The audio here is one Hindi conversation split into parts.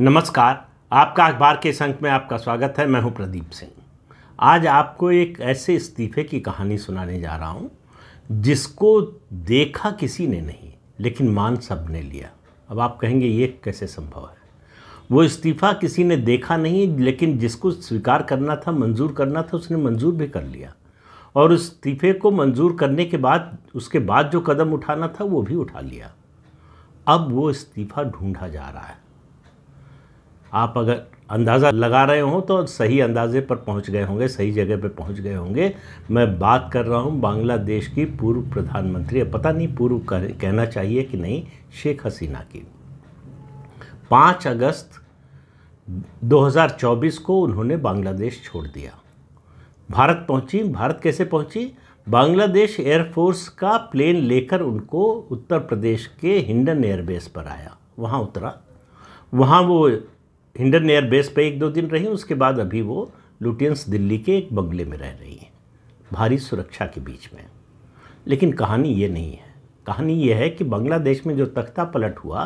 नमस्कार आपका अखबार के संक में आपका स्वागत है मैं हूं प्रदीप सिंह आज आपको एक ऐसे इस्तीफे की कहानी सुनाने जा रहा हूं जिसको देखा किसी ने नहीं लेकिन मान सब ने लिया अब आप कहेंगे ये कैसे संभव है वो इस्तीफ़ा किसी ने देखा नहीं लेकिन जिसको स्वीकार करना था मंजूर करना था उसने मंजूर भी कर लिया और उस इस्तीफे को मंजूर करने के बाद उसके बाद जो कदम उठाना था वो भी उठा लिया अब वो इस्तीफ़ा ढूंढा जा रहा है आप अगर अंदाज़ा लगा रहे हों तो सही अंदाजे पर पहुंच गए होंगे सही जगह पर पहुंच गए होंगे मैं बात कर रहा हूं बांग्लादेश की पूर्व प्रधानमंत्री पता नहीं पूर्व कहना चाहिए कि नहीं शेख हसीना की पाँच अगस्त 2024 को उन्होंने बांग्लादेश छोड़ दिया भारत पहुंची भारत कैसे पहुंची बांग्लादेश एयरफोर्स का प्लेन लेकर उनको उत्तर प्रदेश के हिंडन एयरबेस पर आया वहाँ उतरा वहाँ वो हिंडन एयर बेस पे एक दो दिन रही उसके बाद अभी वो लुटियंस दिल्ली के एक बंगले में रह रही हैं भारी सुरक्षा के बीच में लेकिन कहानी ये नहीं है कहानी यह है कि बांग्लादेश में जो तख्ता पलट हुआ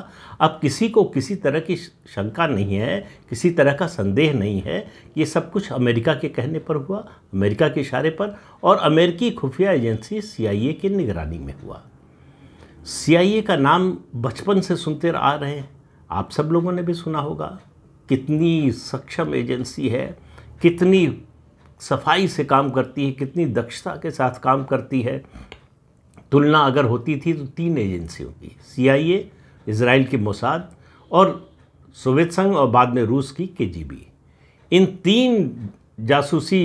अब किसी को किसी तरह की शंका नहीं है किसी तरह का संदेह नहीं है ये सब कुछ अमेरिका के कहने पर हुआ अमेरिका के इशारे पर और अमेरिकी खुफिया एजेंसी सीआईए की निगरानी में हुआ सीआईए का नाम बचपन से सुनते आ रहे हैं आप सब लोगों ने भी सुना होगा कितनी सक्षम एजेंसी है कितनी सफाई से काम करती है कितनी दक्षता के साथ काम करती है तुलना अगर होती थी तो तीन एजेंसियों की सीआईए इसराइल की मोसाद और सोवियत संघ और बाद में रूस की केजीबी इन तीन जासूसी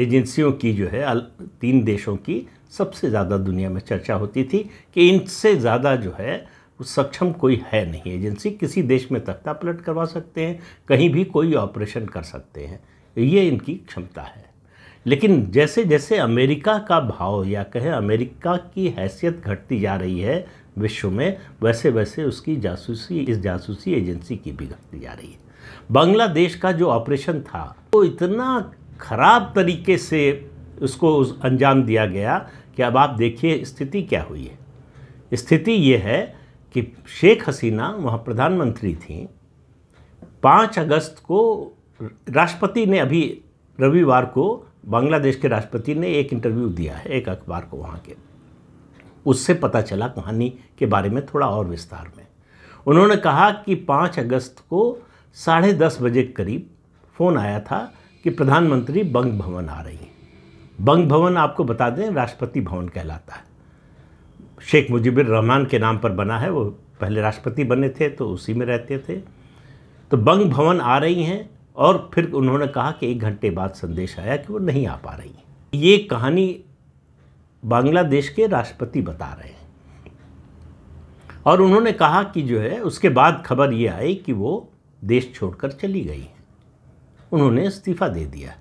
एजेंसियों की जो है तीन देशों की सबसे ज़्यादा दुनिया में चर्चा होती थी कि इनसे ज़्यादा जो है सक्षम कोई है नहीं एजेंसी किसी देश में तख्ता पलट करवा सकते हैं कहीं भी कोई ऑपरेशन कर सकते हैं ये इनकी क्षमता है लेकिन जैसे जैसे अमेरिका का भाव या कहें अमेरिका की हैसियत घटती जा रही है विश्व में वैसे वैसे उसकी जासूसी इस जासूसी एजेंसी की भी घटती जा रही है बांग्लादेश का जो ऑपरेशन था वो तो इतना खराब तरीके से उसको उस अंजाम दिया गया कि अब आप देखिए स्थिति क्या हुई है स्थिति ये है कि शेख हसीना वहाँ प्रधानमंत्री थी पाँच अगस्त को राष्ट्रपति ने अभी रविवार को बांग्लादेश के राष्ट्रपति ने एक इंटरव्यू दिया है एक अखबार को वहाँ के उससे पता चला कहानी के बारे में थोड़ा और विस्तार में उन्होंने कहा कि पाँच अगस्त को साढ़े दस बजे के करीब फ़ोन आया था कि प्रधानमंत्री बंग भवन आ रही हैं बंग भवन आपको बता दें राष्ट्रपति भवन कहलाता है शेख मुजीबुर रहमान के नाम पर बना है वो पहले राष्ट्रपति बने थे तो उसी में रहते थे तो बंग भवन आ रही हैं और फिर उन्होंने कहा कि एक घंटे बाद संदेश आया कि वो नहीं आ पा रही हैं ये कहानी बांग्लादेश के राष्ट्रपति बता रहे हैं और उन्होंने कहा कि जो है उसके बाद खबर ये आई कि वो देश छोड़कर चली गई हैं उन्होंने इस्तीफ़ा दे दिया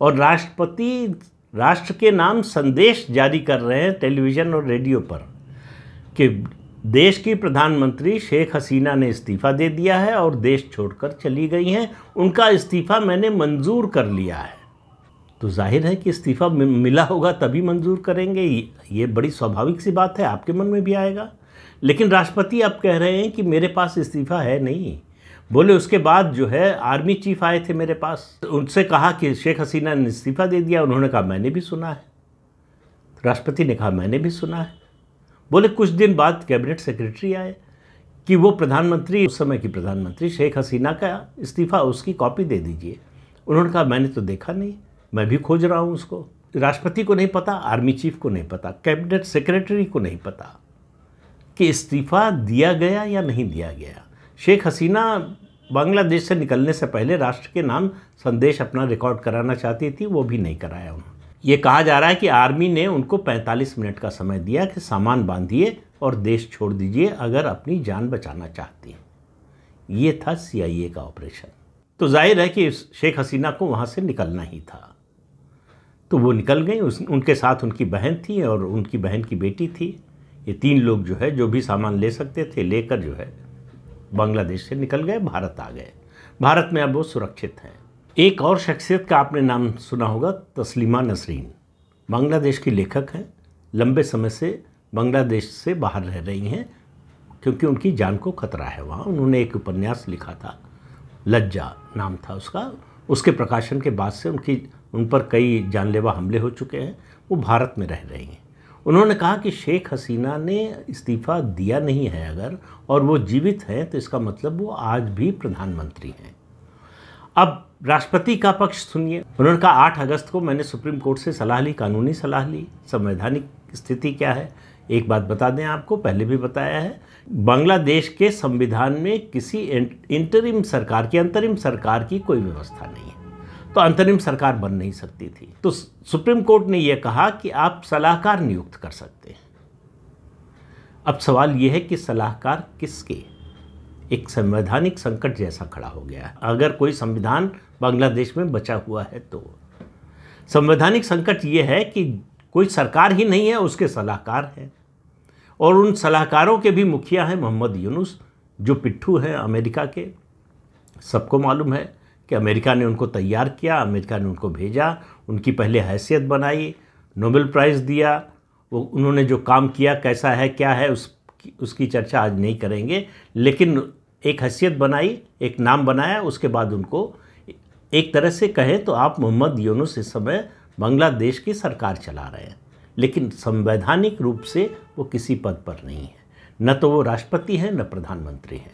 और राष्ट्रपति राष्ट्र के नाम संदेश जारी कर रहे हैं टेलीविज़न और रेडियो पर कि देश की प्रधानमंत्री शेख हसीना ने इस्तीफ़ा दे दिया है और देश छोड़कर चली गई हैं उनका इस्तीफ़ा मैंने मंजूर कर लिया है तो जाहिर है कि इस्तीफ़ा मिला होगा तभी मंजूर करेंगे ये बड़ी स्वाभाविक सी बात है आपके मन में भी आएगा लेकिन राष्ट्रपति आप कह रहे हैं कि मेरे पास इस्तीफ़ा है नहीं बोले उसके बाद जो है आर्मी चीफ आए थे मेरे पास उनसे कहा कि शेख हसीना ने इस्तीफ़ा दे दिया उन्होंने कहा मैंने भी सुना है राष्ट्रपति ने कहा मैंने भी सुना है बोले कुछ दिन बाद कैबिनेट सेक्रेटरी आए कि वो प्रधानमंत्री उस समय की प्रधानमंत्री शेख हसीना का इस्तीफा उसकी कॉपी दे दीजिए उन्होंने कहा मैंने तो देखा नहीं मैं भी खोज रहा हूँ उसको राष्ट्रपति को नहीं पता आर्मी चीफ को नहीं पता कैबिनेट सेक्रेटरी को नहीं पता कि इस्तीफ़ा दिया गया या नहीं दिया गया शेख हसीना बांग्लादेश से निकलने से पहले राष्ट्र के नाम संदेश अपना रिकॉर्ड कराना चाहती थी वो भी नहीं कराया उन्होंने ये कहा जा रहा है कि आर्मी ने उनको 45 मिनट का समय दिया कि सामान बांधिए और देश छोड़ दीजिए अगर अपनी जान बचाना चाहती हैं ये था सीआईए का ऑपरेशन तो जाहिर है कि शेख हसीना को वहाँ से निकलना ही था तो वो निकल गई उस उनके साथ उनकी बहन थी और उनकी बहन की बेटी थी ये तीन लोग जो है जो भी सामान ले सकते थे लेकर जो है बांग्लादेश से निकल गए भारत आ गए भारत में अब वो सुरक्षित हैं एक और शख्सियत का आपने नाम सुना होगा तस्लीमा नसरीन बांग्लादेश की लेखक हैं लंबे समय से बांग्लादेश से बाहर रह रही हैं क्योंकि उनकी जान को खतरा है वहाँ उन्होंने एक उपन्यास लिखा था लज्जा नाम था उसका उसके प्रकाशन के बाद से उनकी उन पर कई जानलेवा हमले हो चुके हैं वो भारत में रह रही हैं उन्होंने कहा कि शेख हसीना ने इस्तीफ़ा दिया नहीं है अगर और वो जीवित हैं तो इसका मतलब वो आज भी प्रधानमंत्री हैं अब राष्ट्रपति का पक्ष सुनिए उन्होंने कहा आठ अगस्त को मैंने सुप्रीम कोर्ट से सलाह ली कानूनी सलाह ली संवैधानिक स्थिति क्या है एक बात बता दें आपको पहले भी बताया है बांग्लादेश के संविधान में किसी इंटरिम सरकार की अंतरिम सरकार की कोई व्यवस्था नहीं है तो अंतरिम सरकार बन नहीं सकती थी तो सुप्रीम कोर्ट ने यह कहा कि आप सलाहकार नियुक्त कर सकते हैं अब सवाल यह है कि सलाहकार किसके एक संवैधानिक संकट जैसा खड़ा हो गया है अगर कोई संविधान बांग्लादेश में बचा हुआ है तो संवैधानिक संकट ये है कि कोई सरकार ही नहीं है उसके सलाहकार हैं और उन सलाहकारों के भी मुखिया हैं मोहम्मद यूनुस जो पिट्ठू हैं अमेरिका के सबको मालूम है कि अमेरिका ने उनको तैयार किया अमेरिका ने उनको भेजा उनकी पहले हैसियत बनाई नोबेल प्राइज़ दिया वो उन्होंने जो काम किया कैसा है क्या है उस उसकी चर्चा आज नहीं करेंगे लेकिन एक हैसियत बनाई एक नाम बनाया उसके बाद उनको एक तरह से कहें तो आप मोहम्मद यूनुस इस समय बांग्लादेश की सरकार चला रहे हैं लेकिन संवैधानिक रूप से वो किसी पद पर नहीं है न तो वो राष्ट्रपति हैं न प्रधानमंत्री हैं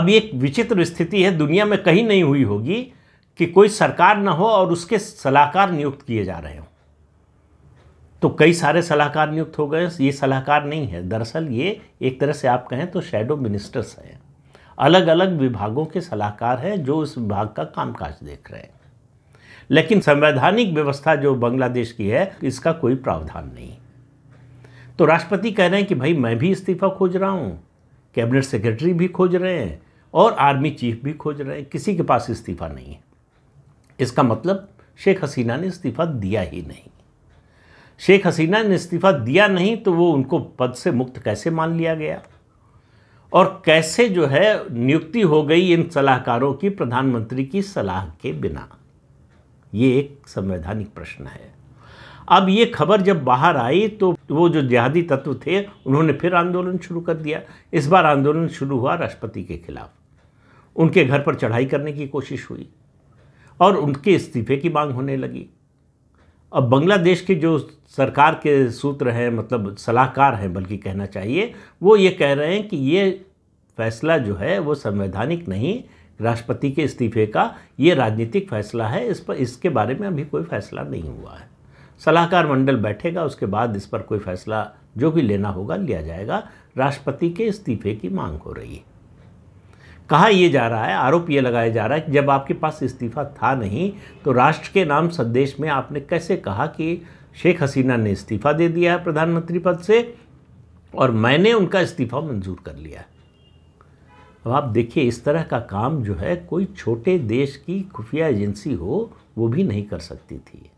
अब एक विचित्र स्थिति है दुनिया में कहीं नहीं हुई होगी कि कोई सरकार ना हो और उसके सलाहकार नियुक्त किए जा रहे हों तो कई सारे सलाहकार नियुक्त हो गए ये सलाहकार नहीं है दरअसल ये एक तरह से आप कहें तो शेडो मिनिस्टर्स हैं अलग अलग विभागों के सलाहकार हैं जो इस विभाग का कामकाज देख रहे हैं लेकिन संवैधानिक व्यवस्था जो बांग्लादेश की है इसका कोई प्रावधान नहीं तो राष्ट्रपति कह रहे हैं कि भाई मैं भी इस्तीफा खोज रहा हूँ कैबिनेट सेक्रेटरी भी खोज रहे हैं और आर्मी चीफ भी खोज रहे हैं किसी के पास इस्तीफा नहीं है इसका मतलब शेख हसीना ने इस्तीफा दिया ही नहीं शेख हसीना ने इस्तीफ़ा दिया नहीं तो वो उनको पद से मुक्त कैसे मान लिया गया और कैसे जो है नियुक्ति हो गई इन सलाहकारों की प्रधानमंत्री की सलाह के बिना ये एक संवैधानिक प्रश्न है अब ये खबर जब बाहर आई तो वो जो जिहादी तत्व थे उन्होंने फिर आंदोलन शुरू कर दिया इस बार आंदोलन शुरू हुआ राष्ट्रपति के खिलाफ उनके घर पर चढ़ाई करने की कोशिश हुई और उनके इस्तीफे की मांग होने लगी अब बांग्लादेश के जो सरकार के सूत्र हैं मतलब सलाहकार हैं बल्कि कहना चाहिए वो ये कह रहे हैं कि ये फैसला जो है वो संवैधानिक नहीं राष्ट्रपति के इस्तीफे का ये राजनीतिक फैसला है इस पर इसके बारे में अभी कोई फैसला नहीं हुआ है सलाहकार मंडल बैठेगा उसके बाद इस पर कोई फैसला जो भी लेना होगा लिया जाएगा राष्ट्रपति के इस्तीफे की मांग हो रही है कहा यह जा रहा है आरोप ये लगाया जा रहा है कि जब आपके पास इस्तीफा था नहीं तो राष्ट्र के नाम संदेश में आपने कैसे कहा कि शेख हसीना ने इस्तीफा दे दिया है प्रधानमंत्री पद से और मैंने उनका इस्तीफा मंजूर कर लिया है अब आप देखिए इस तरह का काम जो है कोई छोटे देश की खुफिया एजेंसी हो वो भी नहीं कर सकती थी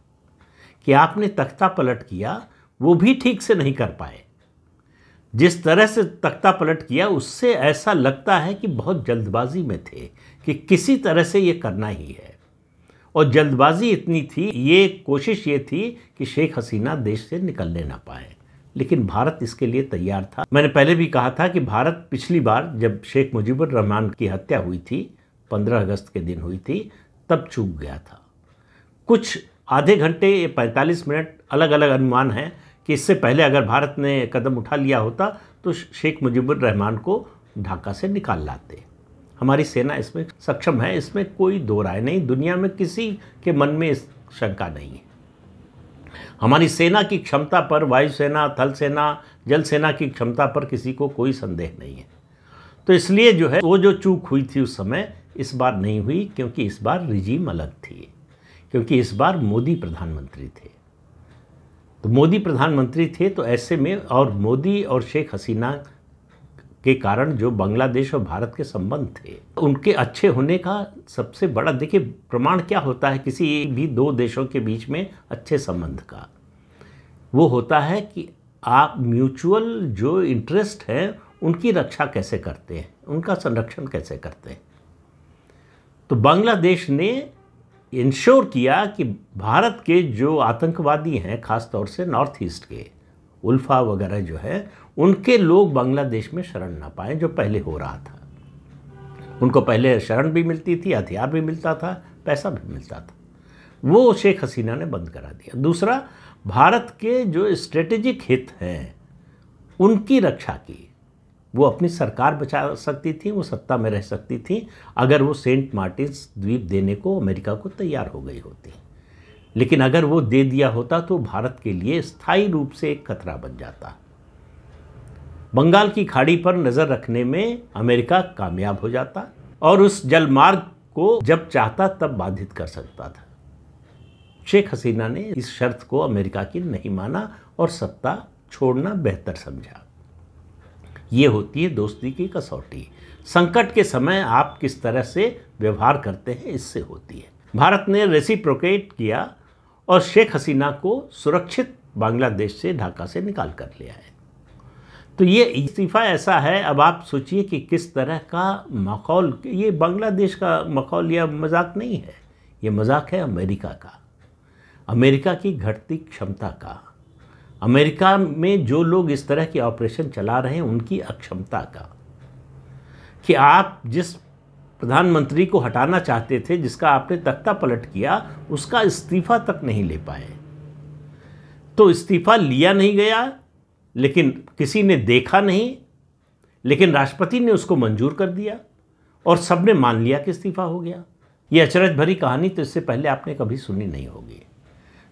कि आपने तख्ता पलट किया वो भी ठीक से नहीं कर पाए जिस तरह से तख्ता पलट किया उससे ऐसा लगता है कि बहुत जल्दबाजी में थे कि किसी तरह से ये करना ही है और जल्दबाजी इतनी थी ये कोशिश ये थी कि शेख हसीना देश से निकलने ना पाए लेकिन भारत इसके लिए तैयार था मैंने पहले भी कहा था कि भारत पिछली बार जब शेख मुजीबुर रहमान की हत्या हुई थी 15 अगस्त के दिन हुई थी तब चूक गया था कुछ आधे घंटे 45 मिनट अलग अलग अनुमान हैं कि इससे पहले अगर भारत ने कदम उठा लिया होता तो शेख मुजीबुर रहमान को ढाका से निकाल लाते हमारी सेना इसमें सक्षम है इसमें कोई दो राय नहीं दुनिया में किसी के मन में इस शंका नहीं है हमारी सेना की क्षमता पर वायुसेना थल सेना जल सेना की क्षमता पर किसी को कोई संदेह नहीं है तो इसलिए जो है वो जो चूक हुई थी उस समय इस बार नहीं हुई क्योंकि इस बार रिजीम अलग थी क्योंकि इस बार मोदी प्रधानमंत्री थे तो मोदी प्रधानमंत्री थे तो ऐसे में और मोदी और शेख हसीना के कारण जो बांग्लादेश और भारत के संबंध थे उनके अच्छे होने का सबसे बड़ा देखिए प्रमाण क्या होता है किसी एक भी दो देशों के बीच में अच्छे संबंध का वो होता है कि आप म्यूचुअल जो इंटरेस्ट है उनकी रक्षा कैसे करते हैं उनका संरक्षण कैसे करते हैं तो बांग्लादेश ने इंश्योर किया कि भारत के जो आतंकवादी हैं खासतौर से नॉर्थ ईस्ट के उल्फा वगैरह जो है उनके लोग बांग्लादेश में शरण ना पाए जो पहले हो रहा था उनको पहले शरण भी मिलती थी हथियार भी मिलता था पैसा भी मिलता था वो शेख हसीना ने बंद करा दिया दूसरा भारत के जो स्ट्रेटेजिक हित हैं उनकी रक्षा की वो अपनी सरकार बचा सकती थी वो सत्ता में रह सकती थी अगर वो सेंट मार्टिन्स द्वीप देने को अमेरिका को तैयार हो गई होती लेकिन अगर वो दे दिया होता तो भारत के लिए स्थायी रूप से एक खतरा बन जाता बंगाल की खाड़ी पर नज़र रखने में अमेरिका कामयाब हो जाता और उस जलमार्ग को जब चाहता तब बाधित कर सकता था शेख हसीना ने इस शर्त को अमेरिका की नहीं माना और सत्ता छोड़ना बेहतर समझा ये होती है दोस्ती की कसौटी संकट के समय आप किस तरह से व्यवहार करते हैं इससे होती है भारत ने रेसिप्रोकेट किया और शेख हसीना को सुरक्षित बांग्लादेश से ढाका से निकाल कर लिया है तो ये इस्तीफ़ा ऐसा है अब आप सोचिए कि किस तरह का माहौल ये बांग्लादेश का माहौल या मजाक नहीं है ये मजाक है अमेरिका का अमेरिका की घटती क्षमता का अमेरिका में जो लोग इस तरह के ऑपरेशन चला रहे हैं उनकी अक्षमता का कि आप जिस प्रधानमंत्री को हटाना चाहते थे जिसका आपने तख्ता पलट किया उसका इस्तीफा तक नहीं ले पाए तो इस्तीफा लिया नहीं गया लेकिन किसी ने देखा नहीं लेकिन राष्ट्रपति ने उसको मंजूर कर दिया और सबने मान लिया कि इस्तीफा हो गया ये अचरज भरी कहानी तो इससे पहले आपने कभी सुनी नहीं होगी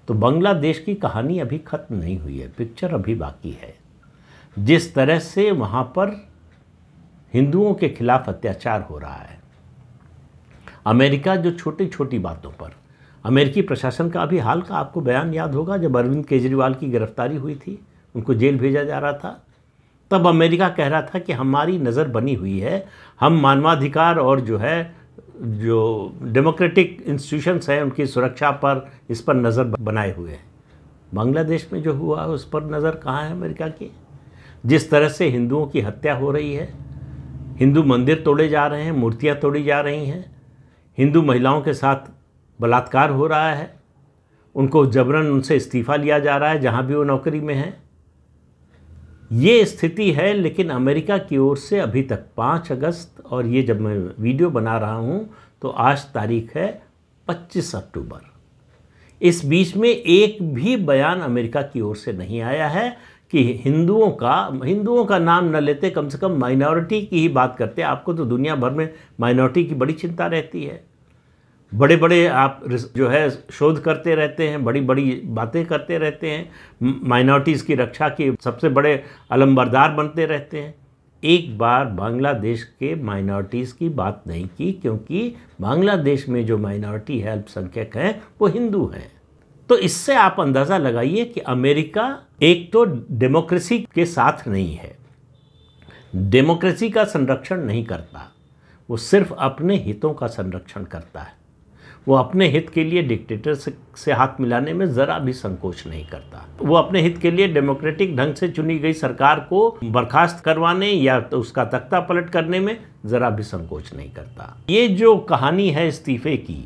तो बांग्लादेश की कहानी अभी ख़त्म नहीं हुई है पिक्चर अभी बाकी है जिस तरह से वहाँ पर हिंदुओं के खिलाफ अत्याचार हो रहा है अमेरिका जो छोटी छोटी बातों पर अमेरिकी प्रशासन का अभी हाल का आपको बयान याद होगा जब अरविंद केजरीवाल की गिरफ्तारी हुई थी उनको जेल भेजा जा रहा था तब अमेरिका कह रहा था कि हमारी नज़र बनी हुई है हम मानवाधिकार और जो है जो डेमोक्रेटिक इंस्टीट्यूशंस हैं उनकी सुरक्षा पर इस पर नज़र बनाए हुए हैं बांग्लादेश में जो हुआ है उस पर नज़र कहाँ है अमेरिका की जिस तरह से हिंदुओं की हत्या हो रही है हिंदू मंदिर तोड़े जा रहे हैं मूर्तियाँ तोड़ी जा रही हैं हिंदू महिलाओं के साथ बलात्कार हो रहा है उनको जबरन उनसे इस्तीफ़ा लिया जा रहा है जहाँ भी वो नौकरी में हैं ये स्थिति है लेकिन अमेरिका की ओर से अभी तक पाँच अगस्त और ये जब मैं वीडियो बना रहा हूँ तो आज तारीख है पच्चीस अक्टूबर इस बीच में एक भी बयान अमेरिका की ओर से नहीं आया है कि हिंदुओं का हिंदुओं का नाम न लेते कम से कम माइनॉरिटी की ही बात करते आपको तो दुनिया भर में माइनॉरिटी की बड़ी चिंता रहती है बड़े बड़े आप जो है शोध करते रहते हैं बड़ी बड़ी बातें करते रहते हैं माइनॉरिटीज़ की रक्षा के सबसे बड़े अलम्बरदार बनते रहते हैं एक बार बांग्लादेश के माइनॉरिटीज़ की बात नहीं की क्योंकि बांग्लादेश में जो माइनॉरिटी है अल्पसंख्यक हैं वो हिंदू हैं तो इससे आप अंदाज़ा लगाइए कि अमेरिका एक तो डेमोक्रेसी के साथ नहीं है डेमोक्रेसी का संरक्षण नहीं करता वो सिर्फ अपने हितों का संरक्षण करता है वो अपने हित के लिए डिक्टेटर से, से हाथ मिलाने में ज़रा भी संकोच नहीं करता वो अपने हित के लिए डेमोक्रेटिक ढंग से चुनी गई सरकार को बर्खास्त करवाने या तो उसका तख्ता पलट करने में ज़रा भी संकोच नहीं करता ये जो कहानी है इस्तीफे की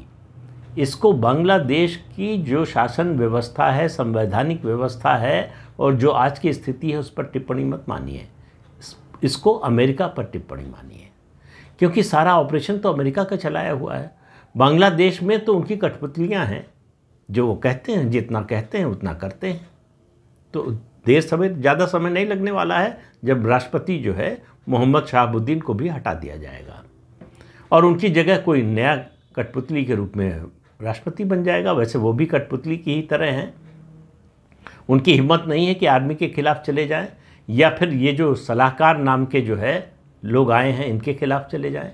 इसको बांग्लादेश की जो शासन व्यवस्था है संवैधानिक व्यवस्था है और जो आज की स्थिति है उस पर टिप्पणी मत मानिए इसको अमेरिका पर टिप्पणी मानिए क्योंकि सारा ऑपरेशन तो अमेरिका का चलाया हुआ है बांग्लादेश में तो उनकी कठपुतलियाँ हैं जो वो कहते हैं जितना कहते हैं उतना करते हैं तो देर समय ज़्यादा समय नहीं लगने वाला है जब राष्ट्रपति जो है मोहम्मद शहाबुद्दीन को भी हटा दिया जाएगा और उनकी जगह कोई नया कठपुतली के रूप में राष्ट्रपति बन जाएगा वैसे वो भी कठपुतली की ही तरह हैं उनकी हिम्मत नहीं है कि आर्मी के खिलाफ चले जाएं या फिर ये जो सलाहकार नाम के जो है लोग आए हैं इनके खिलाफ चले जाएं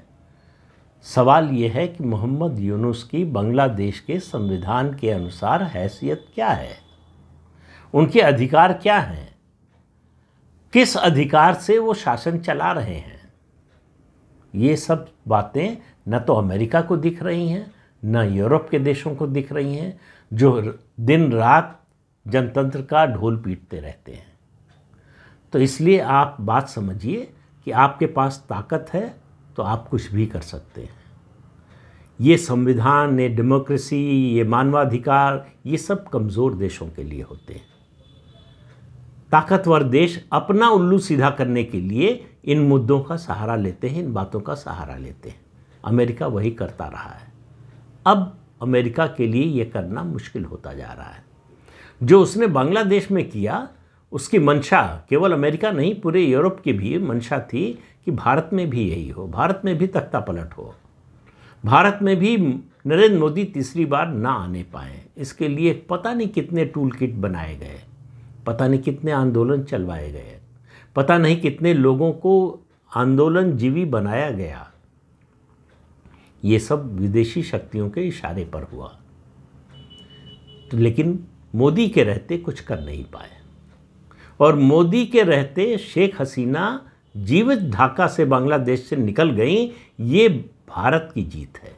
सवाल ये है कि मोहम्मद यूनुस की बांग्लादेश के संविधान के अनुसार हैसियत क्या है उनके अधिकार क्या हैं किस अधिकार से वो शासन चला रहे हैं ये सब बातें न तो अमेरिका को दिख रही हैं न यूरोप के देशों को दिख रही हैं जो दिन रात जनतंत्र का ढोल पीटते रहते हैं तो इसलिए आप बात समझिए कि आपके पास ताकत है तो आप कुछ भी कर सकते हैं ये संविधान ये डेमोक्रेसी ये मानवाधिकार ये सब कमज़ोर देशों के लिए होते हैं ताकतवर देश अपना उल्लू सीधा करने के लिए इन मुद्दों का सहारा लेते हैं इन बातों का सहारा लेते हैं अमेरिका वही करता रहा है अब अमेरिका के लिए ये करना मुश्किल होता जा रहा है जो उसने बांग्लादेश में किया उसकी मंशा केवल अमेरिका नहीं पूरे यूरोप की भी मंशा थी कि भारत में भी यही हो भारत में भी तख्ता पलट हो भारत में भी नरेंद्र मोदी तीसरी बार ना आने पाए इसके लिए पता नहीं कितने टूल किट बनाए गए पता नहीं कितने आंदोलन चलवाए गए पता नहीं कितने लोगों को आंदोलन जीवी बनाया गया ये सब विदेशी शक्तियों के इशारे पर हुआ तो लेकिन मोदी के रहते कुछ कर नहीं पाए और मोदी के रहते शेख हसीना जीवित ढाका से बांग्लादेश से निकल गई ये भारत की जीत है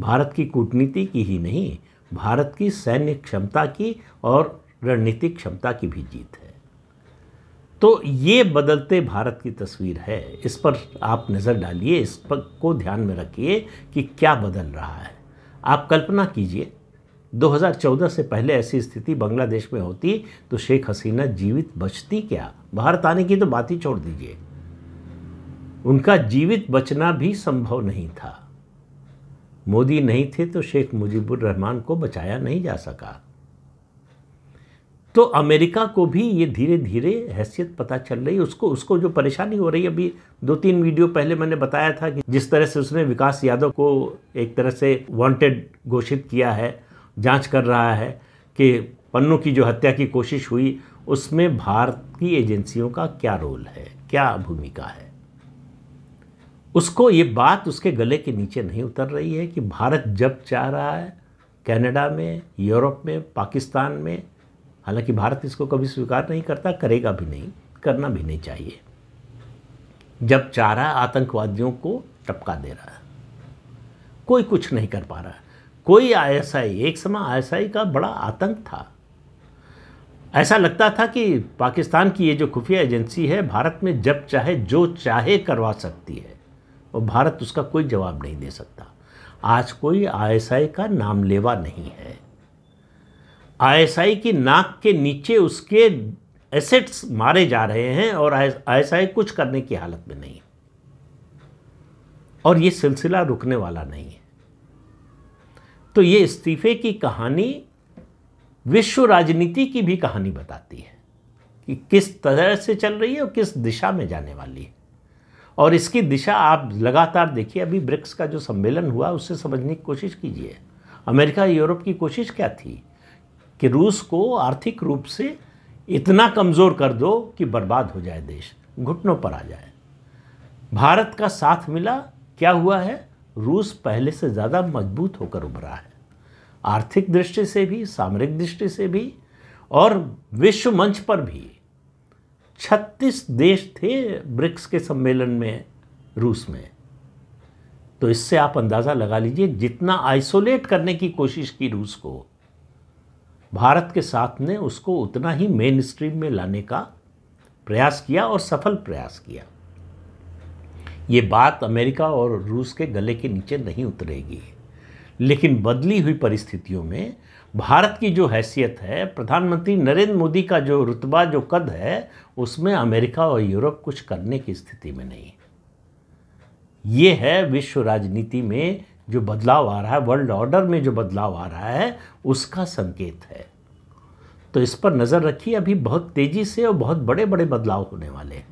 भारत की कूटनीति की ही नहीं भारत की सैन्य क्षमता की और रणनीतिक क्षमता की भी जीत है तो ये बदलते भारत की तस्वीर है इस पर आप नज़र डालिए इस पर को ध्यान में रखिए कि क्या बदल रहा है आप कल्पना कीजिए 2014 से पहले ऐसी स्थिति बांग्लादेश में होती तो शेख हसीना जीवित बचती क्या भारत आने की तो बात ही छोड़ दीजिए उनका जीवित बचना भी संभव नहीं था मोदी नहीं थे तो शेख मुजीबुर रहमान को बचाया नहीं जा सका तो अमेरिका को भी ये धीरे धीरे हैसियत पता चल रही है उसको उसको जो परेशानी हो रही है अभी दो तीन वीडियो पहले मैंने बताया था कि जिस तरह से उसने विकास यादव को एक तरह से वांटेड घोषित किया है जांच कर रहा है कि पन्नू की जो हत्या की कोशिश हुई उसमें भारत की एजेंसियों का क्या रोल है क्या भूमिका है उसको ये बात उसके गले के नीचे नहीं उतर रही है कि भारत जब चाह रहा है कनाडा में यूरोप में पाकिस्तान में हालांकि भारत इसको कभी स्वीकार नहीं करता करेगा भी नहीं करना भी नहीं चाहिए जब चाह रहा आतंकवादियों को टपका दे रहा है कोई कुछ नहीं कर पा रहा है कोई आईएसआई एक समय आईएसआई का बड़ा आतंक था ऐसा लगता था कि पाकिस्तान की ये जो खुफिया एजेंसी है भारत में जब चाहे जो चाहे करवा सकती है और भारत उसका कोई जवाब नहीं दे सकता आज कोई आईएसआई का नाम लेवा नहीं है आईएसआई की नाक के नीचे उसके एसेट्स मारे जा रहे हैं और आईएसआई कुछ करने की हालत में नहीं और ये सिलसिला रुकने वाला नहीं है तो ये इस्तीफे की कहानी विश्व राजनीति की भी कहानी बताती है कि किस तरह से चल रही है और किस दिशा में जाने वाली है और इसकी दिशा आप लगातार देखिए अभी ब्रिक्स का जो सम्मेलन हुआ उससे समझने की कोशिश कीजिए अमेरिका यूरोप की कोशिश क्या थी कि रूस को आर्थिक रूप से इतना कमज़ोर कर दो कि बर्बाद हो जाए देश घुटनों पर आ जाए भारत का साथ मिला क्या हुआ है रूस पहले से ज़्यादा मजबूत होकर उभरा है आर्थिक दृष्टि से भी सामरिक दृष्टि से भी और विश्व मंच पर भी 36 देश थे ब्रिक्स के सम्मेलन में रूस में तो इससे आप अंदाज़ा लगा लीजिए जितना आइसोलेट करने की कोशिश की रूस को भारत के साथ ने उसको उतना ही मेन स्ट्रीम में लाने का प्रयास किया और सफल प्रयास किया ये बात अमेरिका और रूस के गले के नीचे नहीं उतरेगी लेकिन बदली हुई परिस्थितियों में भारत की जो हैसियत है प्रधानमंत्री नरेंद्र मोदी का जो रुतबा जो कद है उसमें अमेरिका और यूरोप कुछ करने की स्थिति में नहीं ये है विश्व राजनीति में जो बदलाव आ रहा है वर्ल्ड ऑर्डर में जो बदलाव आ रहा है उसका संकेत है तो इस पर नज़र रखिए अभी बहुत तेज़ी से और बहुत बड़े बड़े बदलाव होने वाले हैं